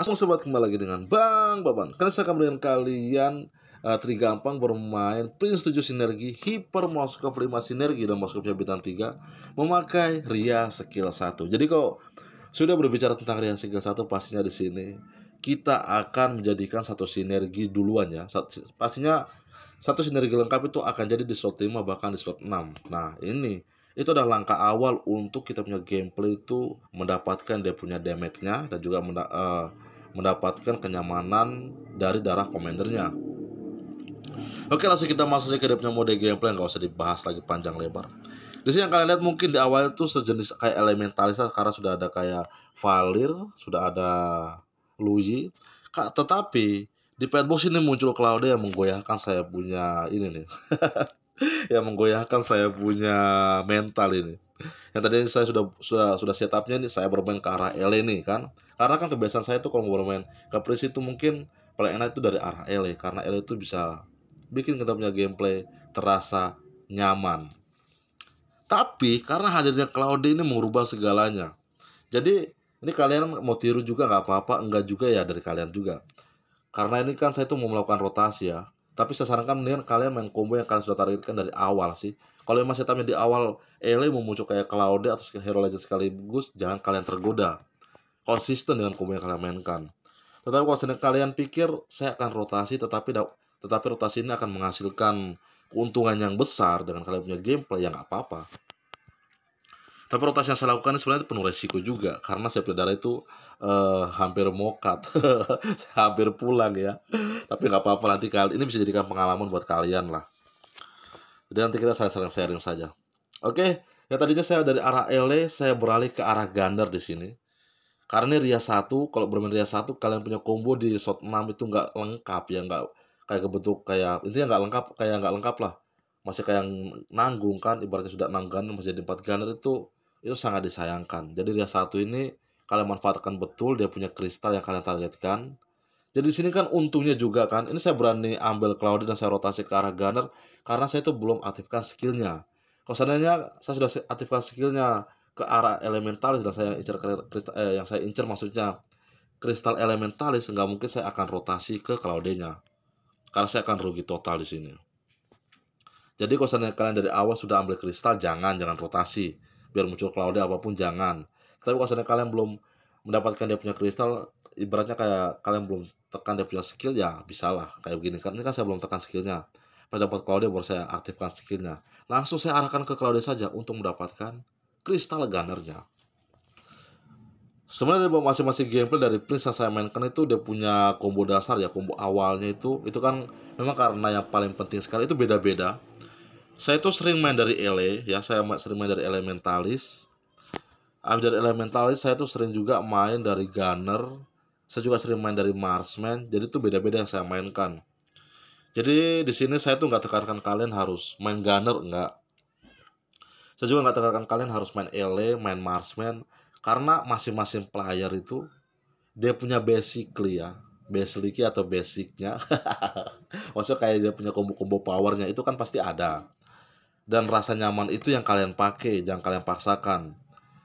Assalamualaikum sobat kembali lagi dengan Bang Baban Karena saya akan berikan kalian uh, Tri gampang bermain Prince 7 Sinergi Hyper Moskov 5 Sinergi dan Moskovnya Bintang 3 Memakai Ria Skill 1 Jadi kok sudah berbicara tentang Ria Skill 1 pastinya di sini Kita akan menjadikan satu sinergi duluan ya Pastinya satu sinergi lengkap itu akan jadi di slot 5 bahkan di slot 6 Nah ini itu adalah langkah awal untuk kita punya gameplay itu mendapatkan dia punya damage-nya dan juga uh, mendapatkan kenyamanan dari darah komandernya. Oke langsung kita masuk ke depannya mode gameplay nggak usah dibahas lagi panjang lebar. Di sini yang kalian lihat mungkin di awal itu sejenis kayak elementalis, karena sudah ada kayak Valir, sudah ada Luigi. Kak, tetapi di Petbox ini muncul Claude yang menggoyahkan saya punya ini nih. yang menggoyahkan saya punya mental ini. Yang tadi saya sudah sudah sudah setupnya ini saya bermain ke arah L ini e kan karena kan kebiasaan saya tuh kalau mau bermain Caprice itu mungkin paling enak itu dari arah L ya, karena L itu bisa bikin kita punya gameplay terasa nyaman tapi karena hadirnya Cloud ini mengubah segalanya jadi ini kalian mau tiru juga nggak apa-apa enggak juga ya dari kalian juga karena ini kan saya tuh mau melakukan rotasi ya tapi saya sarankan mendingan kalian main combo yang kalian sudah targetkan dari awal sih kalau emang setupnya di awal Ele mau muncul kayak cloudy atau Hero Legends sekaligus jangan kalian tergoda konsisten dengan kubu yang kalian mainkan. Tetapi kalau kalian pikir saya akan rotasi tetapi tetapi rotasi ini akan menghasilkan keuntungan yang besar dengan kalian punya gameplay yang apa-apa. Tapi rotasi yang saya lakukan sebenarnya itu penuh resiko juga karena saya darah itu uh, hampir mokat, hampir pulang ya. Tapi nggak apa-apa nanti kali ini bisa jadikan pengalaman buat kalian lah. Jadi nanti kita saya sharing-sharing saja. Oke, okay. ya tadinya saya dari arah LA saya beralih ke arah Gander di sini. Karena Ria 1, kalau bermain Ria 1, kalian punya combo di shot 6 itu nggak lengkap ya, nggak kayak kebentuk kayak intinya nggak lengkap kayak nggak lengkap lah masih kayak nanggung kan ibaratnya sudah 6 masih jadi 4 gunner itu itu sangat disayangkan jadi Ria 1 ini kalian manfaatkan betul dia punya kristal yang kalian targetkan jadi di sini kan untungnya juga kan ini saya berani ambil Cloudy dan saya rotasi ke arah gunner karena saya itu belum aktifkan skillnya kalau seandainya saya sudah aktifkan skillnya ke arah elementalis dan saya incer kristal, eh, yang saya incer maksudnya kristal elementalis nggak mungkin saya akan rotasi ke Claudenya karena saya akan rugi total di sini. Jadi kalau kalian dari awal sudah ambil kristal jangan jangan rotasi biar muncul Claudia apapun jangan. Tapi kalau kalian belum mendapatkan dia punya kristal ibaratnya kayak kalian belum tekan dia punya skill ya bisalah kayak begini kan ini kan saya belum tekan skillnya mendapat Claudia baru saya aktifkan skillnya langsung saya arahkan ke Claudia saja untuk mendapatkan Kristal gunnernya. Sebenarnya dari masing-masing gameplay dari Prince yang saya mainkan itu dia punya combo dasar ya, combo awalnya itu itu kan memang karena yang paling penting sekali itu beda-beda. Saya itu sering main dari LA e, ya, saya sering main dari Elementalis. Ambil dari Elementalis saya itu sering juga main dari Gunner. Saya juga sering main dari marsman. Jadi itu beda-beda yang saya mainkan. Jadi di sini saya tuh nggak tekankan kalian harus main Gunner nggak saya juga nggak tekankan kalian harus main ele main Marsman karena masing-masing player itu dia punya basically ya basically atau basicnya maksudnya kayak dia punya combo-combo powernya itu kan pasti ada dan rasa nyaman itu yang kalian pakai jangan kalian paksakan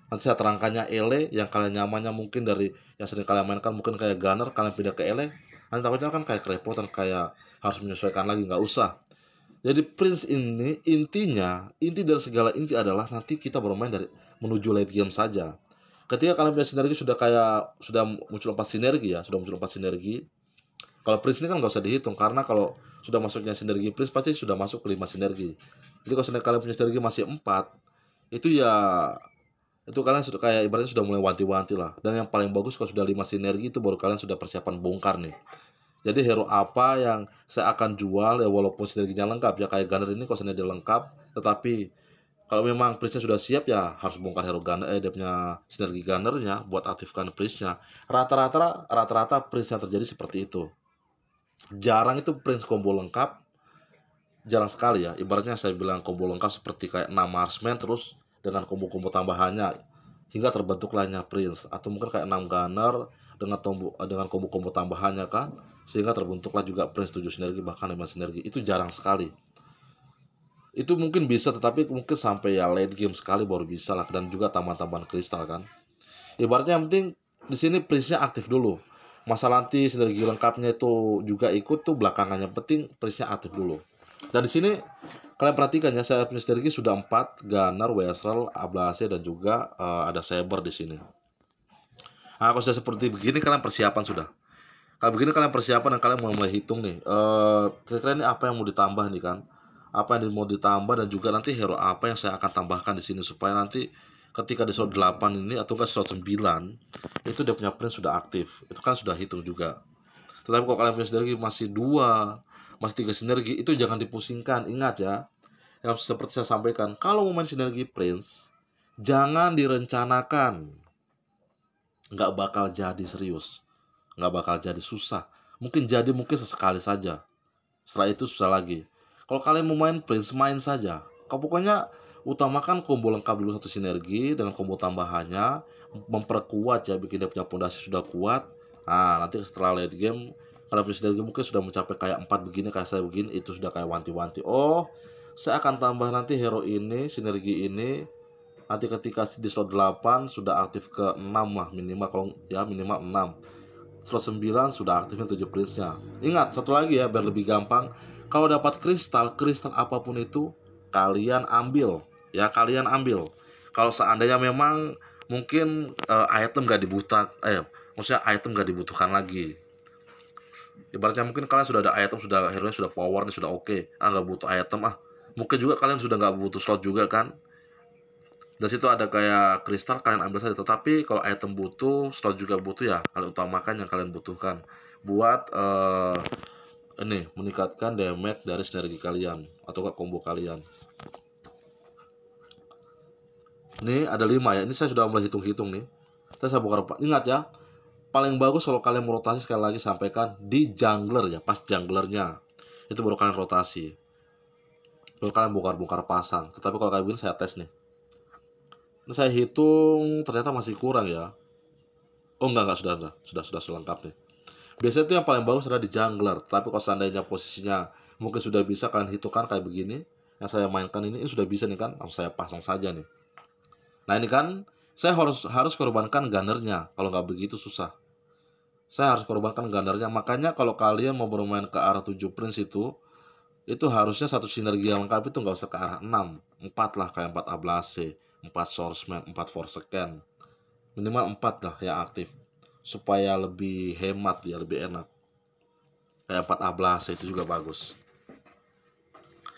nanti saya terangkannya ele yang kalian nyamannya mungkin dari yang sering kalian mainkan mungkin kayak gunner kalian pindah ke ele nanti takutnya kan kayak kerepotan kayak harus menyesuaikan lagi nggak usah jadi Prince ini intinya, inti dari segala inti adalah nanti kita bermain dari menuju late game saja. Ketika kalian punya sinergi sudah kayak sudah muncul empat sinergi ya, sudah muncul empat sinergi. Kalau Prince ini kan nggak usah dihitung karena kalau sudah masuknya sinergi Prince pasti sudah masuk ke lima sinergi. Jadi kalau kalian punya sinergi masih empat, itu ya itu kalian sudah kayak ibaratnya sudah mulai wanti-wanti lah. Dan yang paling bagus kalau sudah lima sinergi itu baru kalian sudah persiapan bongkar nih jadi hero apa yang saya akan jual ya walaupun sinerginya lengkap ya kayak Gunner ini kalau sinerginya lengkap tetapi kalau memang priestnya sudah siap ya harus bongkar hero gunner eh dia punya sinergi gunnernya buat aktifkan priestnya rata-rata rata-rata priest yang terjadi seperti itu jarang itu prince combo lengkap jarang sekali ya ibaratnya saya bilang combo lengkap seperti kayak 6 marksman terus dengan combo-combo tambahannya hingga terbentuklahnya prince atau mungkin kayak enam gunner dengan tombol eh, dengan kombo-kombo tambahannya kan sehingga terbentuklah juga plus 7 sinergi bahkan 5 sinergi itu jarang sekali itu mungkin bisa tetapi mungkin sampai ya late game sekali baru bisa lah dan juga tambahan-tambahan kristal kan ibaratnya yang penting di sini nya aktif dulu masa nanti sinergi lengkapnya itu juga ikut tuh belakangannya penting penting nya aktif dulu dan di sini kalian perhatikan ya saya punya sinergi sudah 4 Ganar, Wesrel, Ablase dan juga uh, ada Saber di sini Nah, kalau sudah seperti begini kalian persiapan sudah. Kalau begini kalian persiapan dan kalian mau menghitung nih. Eh, kira kira uh, ini apa yang mau ditambah nih kan? Apa yang mau ditambah dan juga nanti hero apa yang saya akan tambahkan di sini supaya nanti ketika di slot 8 ini atau ke slot 9 itu dia punya print sudah aktif. Itu kan sudah hitung juga. Tetapi kalau kalian punya sinergi masih dua, masih tiga sinergi itu jangan dipusingkan. Ingat ya, yang seperti saya sampaikan, kalau mau main sinergi prince jangan direncanakan nggak bakal jadi serius nggak bakal jadi susah mungkin jadi mungkin sesekali saja setelah itu susah lagi kalau kalian mau main prince main saja kau pokoknya utamakan combo lengkap dulu satu sinergi dengan combo tambahannya memperkuat ya bikin dia punya pondasi sudah kuat nah nanti setelah late game kalau punya sinergi mungkin sudah mencapai kayak empat begini kayak saya begini itu sudah kayak wanti-wanti oh saya akan tambah nanti hero ini sinergi ini nanti ketika di slot 8 sudah aktif ke 6 lah minimal kalau ya minimal 6 slot 9 sudah aktifnya 7 prince-nya ingat satu lagi ya biar lebih gampang kalau dapat kristal kristal apapun itu kalian ambil ya kalian ambil kalau seandainya memang mungkin uh, item gak dibutak eh maksudnya item gak dibutuhkan lagi ibaratnya mungkin kalian sudah ada item sudah hero sudah power nih sudah oke okay. ah nggak butuh item ah mungkin juga kalian sudah gak butuh slot juga kan dan situ ada kayak kristal kalian ambil saja tetapi kalau item butuh slot juga butuh ya kalian utamakan yang kalian butuhkan buat uh, ini meningkatkan damage dari sinergi kalian atau ke combo kalian ini ada 5 ya ini saya sudah mulai hitung-hitung nih terus saya buka ingat ya paling bagus kalau kalian merotasi sekali lagi sampaikan di jungler ya pas junglernya itu baru kalian rotasi kalau kalian bongkar-bongkar pasang tetapi kalau kayak begini saya tes nih saya hitung ternyata masih kurang ya oh enggak enggak sudah sudah sudah sudah selengkap nih biasanya itu yang paling bagus adalah di jungler tapi kalau seandainya posisinya mungkin sudah bisa kalian hitungkan kayak begini yang saya mainkan ini, ini sudah bisa nih kan langsung saya pasang saja nih nah ini kan saya harus harus korbankan gunnernya kalau nggak begitu susah saya harus korbankan gunnernya makanya kalau kalian mau bermain ke arah 7 prince itu itu harusnya satu sinergi yang lengkap itu nggak usah ke arah 6 4 lah kayak 4 A empat swordsman, empat scan, Minimal empat lah yang aktif supaya lebih hemat ya lebih enak kayak 4 ablase itu juga bagus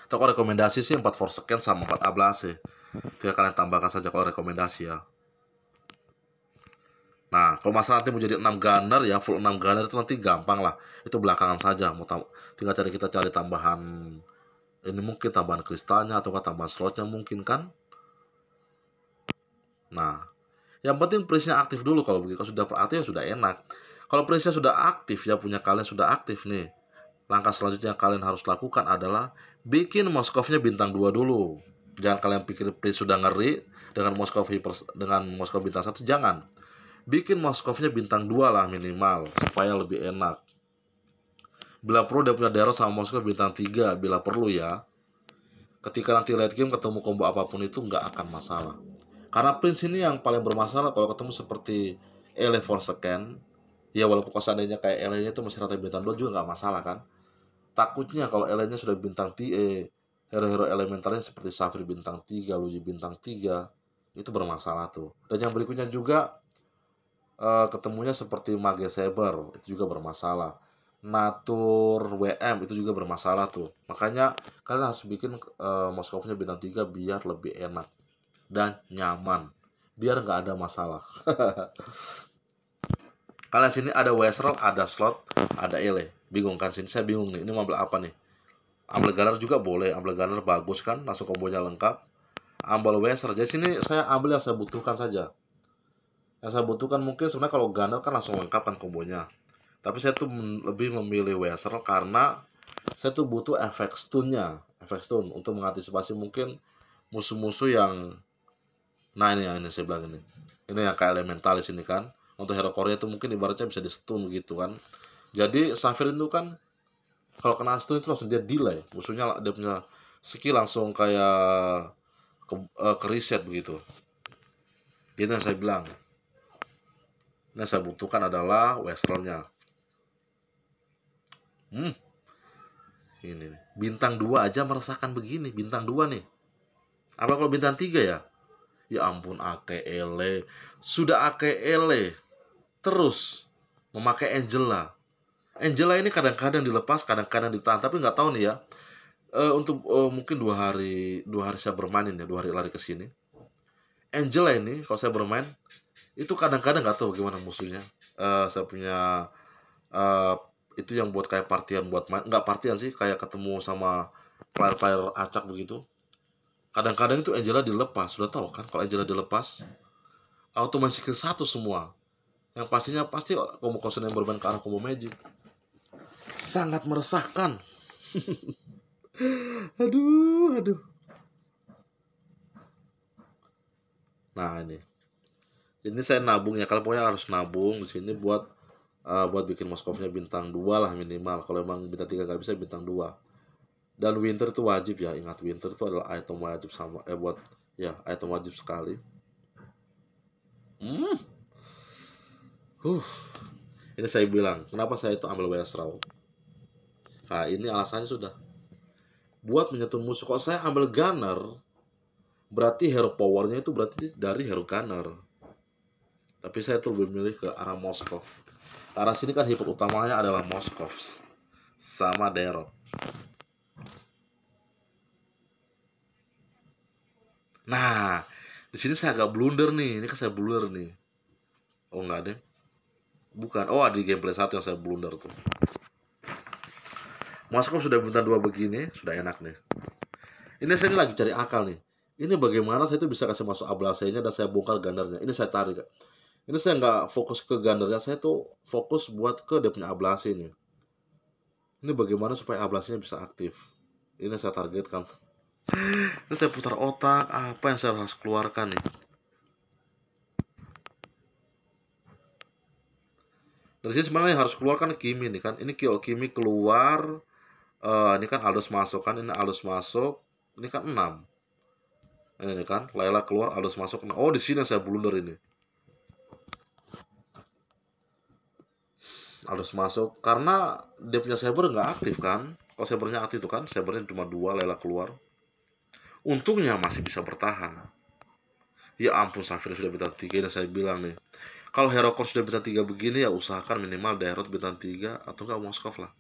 atau kalau rekomendasi sih 4 scan sama 4 ablase itu kalian tambahkan saja kalau rekomendasi ya nah kalau masalah nanti mau jadi 6 gunner ya full 6 gunner itu nanti gampang lah itu belakangan saja mau tinggal cari kita cari tambahan ini mungkin tambahan kristalnya atau tambahan slotnya mungkin kan Nah, yang penting prinsipnya aktif dulu kalau begitu. Kalau sudah aktif ya sudah enak. Kalau prinsipnya sudah aktif ya punya kalian sudah aktif nih. Langkah selanjutnya yang kalian harus lakukan adalah bikin Moskovnya bintang 2 dulu. Jangan kalian pikir prinsip sudah ngeri dengan Moskov dengan Moskov bintang satu jangan. Bikin Moskovnya bintang 2 lah minimal supaya lebih enak. Bila perlu dia punya Deros sama Moskov bintang 3 bila perlu ya. Ketika nanti late game ketemu combo apapun itu nggak akan masalah. Karena Prince ini yang paling bermasalah kalau ketemu seperti Ele for Second. Ya walaupun kalau seandainya kayak Ele nya itu masih rata bintang 2 juga nggak masalah kan. Takutnya kalau Ele nya sudah bintang TE, eh, hero-hero elementalnya seperti Safri bintang 3, Luigi bintang 3, itu bermasalah tuh. Dan yang berikutnya juga uh, ketemunya seperti Mage Saber, itu juga bermasalah. Natur WM itu juga bermasalah tuh. Makanya kalian harus bikin uh, eh, Moskownya bintang 3 biar lebih enak dan nyaman biar nggak ada masalah kalian sini ada Westral ada slot ada ele bingung kan sini saya bingung nih ini mau ambil apa nih ambil ganar juga boleh ambil ganar bagus kan langsung kombonya lengkap ambil Westral jadi sini saya ambil yang saya butuhkan saja yang saya butuhkan mungkin sebenarnya kalau ganar kan langsung lengkap kan kombonya tapi saya tuh lebih memilih Westral karena saya tuh butuh efek stunnya efek stun untuk mengantisipasi mungkin musuh-musuh yang Nah ini yang ini saya bilang ini. Ini yang kayak elementalis ini kan. Untuk hero Korea itu mungkin ibaratnya bisa di stun gitu kan. Jadi Safir itu kan kalau kena stun itu langsung dia delay. Musuhnya dia punya skill langsung kayak ke, uh, ke reset begitu. Itu yang saya bilang. Ini Yang saya butuhkan adalah westernnya. Hmm. Ini nih. Bintang dua aja meresahkan begini. Bintang dua nih. Apa kalau bintang tiga ya? ya ampun AKL sudah AKL terus memakai Angela Angela ini kadang-kadang dilepas kadang-kadang ditahan tapi nggak tahu nih ya uh, untuk uh, mungkin dua hari dua hari saya bermain ya dua hari lari ke sini Angela ini kalau saya bermain itu kadang-kadang nggak -kadang tahu gimana musuhnya uh, saya punya uh, itu yang buat kayak partian buat main nggak partian sih kayak ketemu sama player-player acak begitu kadang-kadang itu Angela dilepas sudah tahu kan kalau Angela dilepas auto masih ke satu semua yang pastinya pasti combo Kosen yang berban ke arah komo Magic sangat meresahkan aduh aduh nah ini ini saya nabung ya kalau pokoknya harus nabung di sini buat uh, buat bikin Moskovnya bintang 2 lah minimal kalau emang bintang 3 gak bisa bintang 2 dan winter itu wajib ya ingat winter itu adalah item wajib sama eh buat ya item wajib sekali hmm huh ini saya bilang kenapa saya itu ambil Westrow nah ini alasannya sudah buat menyentuh musuh kok saya ambil Gunner berarti hero powernya itu berarti dari hero Gunner tapi saya tuh lebih milih ke arah Moskov arah sini kan hero utamanya adalah Moskov sama Derot Nah, di sini saya agak blunder nih. Ini kan saya blunder nih. Oh, nggak ada. Bukan. Oh, ada di gameplay satu yang saya blunder tuh. Masuk sudah bintang dua begini, sudah enak nih. Ini saya ini lagi cari akal nih. Ini bagaimana saya itu bisa kasih masuk ablasenya dan saya bongkar gandernya Ini saya tarik. Ini saya nggak fokus ke gandernya saya tuh fokus buat ke dia punya ablasi ini Ini bagaimana supaya ablasenya bisa aktif. Ini saya targetkan. Ini saya putar otak, apa yang saya harus keluarkan nih? Dari sini sebenarnya harus keluarkan Kimi nih kan. Ini kio Kimi keluar. Uh, ini kan alus masuk kan. Ini alus masuk. Ini kan 6. Ini, kan. Layla keluar, alus masuk. Nah, oh, di sini saya blunder ini. Alus masuk. Karena dia punya saber nggak aktif kan. Kalau sabernya aktif itu kan. Sabernya cuma dua Layla keluar untungnya masih bisa bertahan ya ampun Safir sudah bintang 3 dan saya bilang nih kalau hero Herokon sudah bintang 3 begini ya usahakan minimal Daerot bintang 3 atau enggak Moskov lah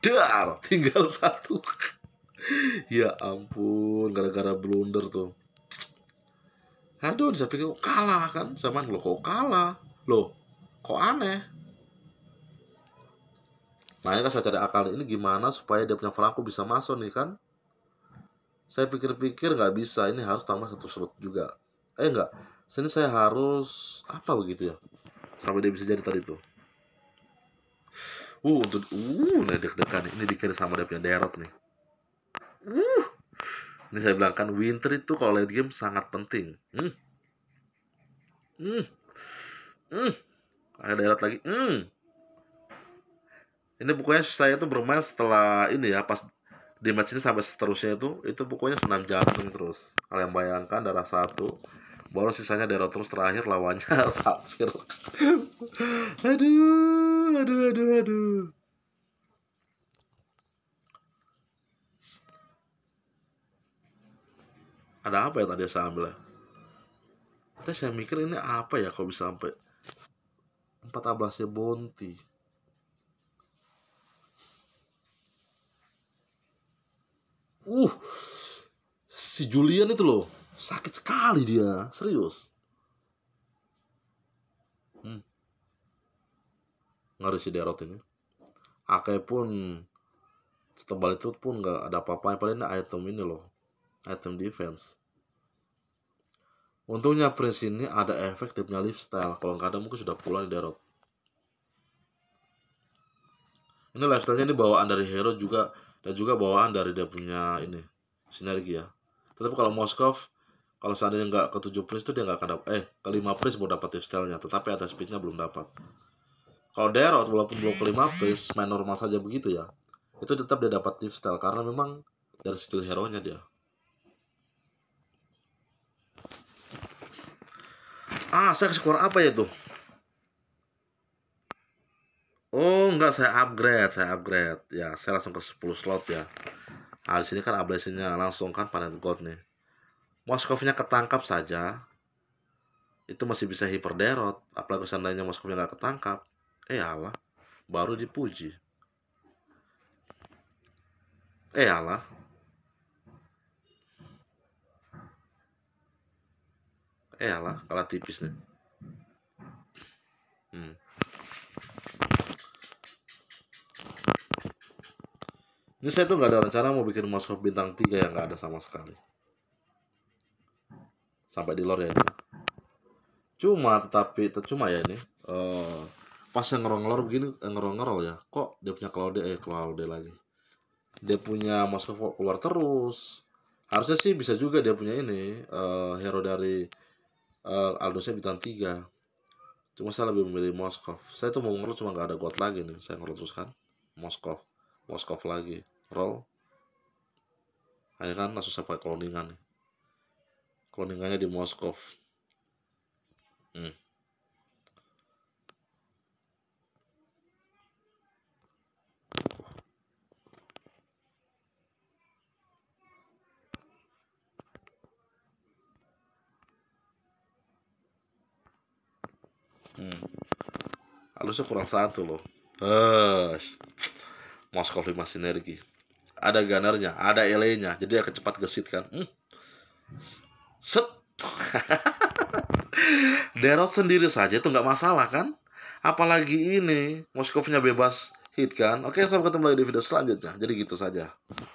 dar tinggal satu ya ampun gara-gara blunder tuh aduh saya pikir kok kalah kan zaman lo kok kalah loh kok aneh makanya kan saya cari akal ini gimana supaya dia punya Franco bisa masuk nih kan saya pikir-pikir nggak bisa ini harus tambah satu slot juga eh enggak sini saya harus apa begitu ya sampai dia bisa jadi tadi tuh uh untuk uh nah deg ini dikira sama dia punya derot nih uh ini saya bilang kan winter itu kalau late game sangat penting hmm hmm hmm ada derot lagi hmm ini pokoknya saya tuh bermain setelah ini ya pas di match ini sampai seterusnya itu itu pokoknya senam jantung terus kalian bayangkan darah satu baru sisanya darah terus terakhir lawannya Safir aduh aduh aduh aduh ada apa ya tadi saya ambil ya? saya mikir ini apa ya kok bisa sampai 14 ya Bonti uh si Julian itu loh sakit sekali dia serius hmm. ngeri si Derot ini Akai pun setebal itu pun nggak ada apa-apa yang paling item ini loh item defense untungnya Prince ini ada efek dia punya lifestyle kalau nggak ada mungkin sudah pulang di Derot ini lifestyle-nya ini bawaan dari hero juga dan juga bawaan dari dia punya ini sinergi ya tetapi kalau Moskov kalau seandainya nggak ke 7 prince itu dia nggak akan eh ke 5 prince mau dapat stylenya tetapi atas speednya belum dapat kalau Derot walaupun belum ke 5 prince main normal saja begitu ya itu tetap dia dapat tip style karena memang dari skill hero nya dia ah saya skor apa ya tuh Oh, enggak saya upgrade, saya upgrade. Ya, saya langsung ke 10 slot ya. Nah, di sini kan ablasinya langsung kan panen god nih. Moskovnya ketangkap saja. Itu masih bisa hiperderot, apalagi seandainya Moskovnya nggak ketangkap. Eh Allah, baru dipuji. Eh Allah, eh Allah, kalah tipis nih hmm. Ini saya tuh nggak ada rencana mau bikin Moskov bintang 3 yang nggak ada sama sekali. Sampai di lore ya ini. Cuma tetapi cuma ya ini. Uh, pas yang ngerong-ngerong begini eh, ngerong-ngerong ya. Kok dia punya Claude eh Claude lagi. Dia punya Moskov keluar terus. Harusnya sih bisa juga dia punya ini uh, hero dari uh, Aldosnya bintang 3 cuma saya lebih memilih Moskov saya tuh mau ngerol cuma nggak ada God lagi nih saya ngerol terus kan Moskov Moskov lagi roll akhirnya kan langsung sampai cloningan cloningannya di Moskov hmm. Hmm. Harusnya kurang satu loh. Terus. Moskow 5 sinergi. Ada gunnernya, ada LA-nya, jadi akan ya cepat gesit kan. Hmm. Set. Derot sendiri saja itu nggak masalah kan? Apalagi ini Moskovnya bebas hit kan. Oke, sampai ketemu lagi di video selanjutnya. Jadi gitu saja.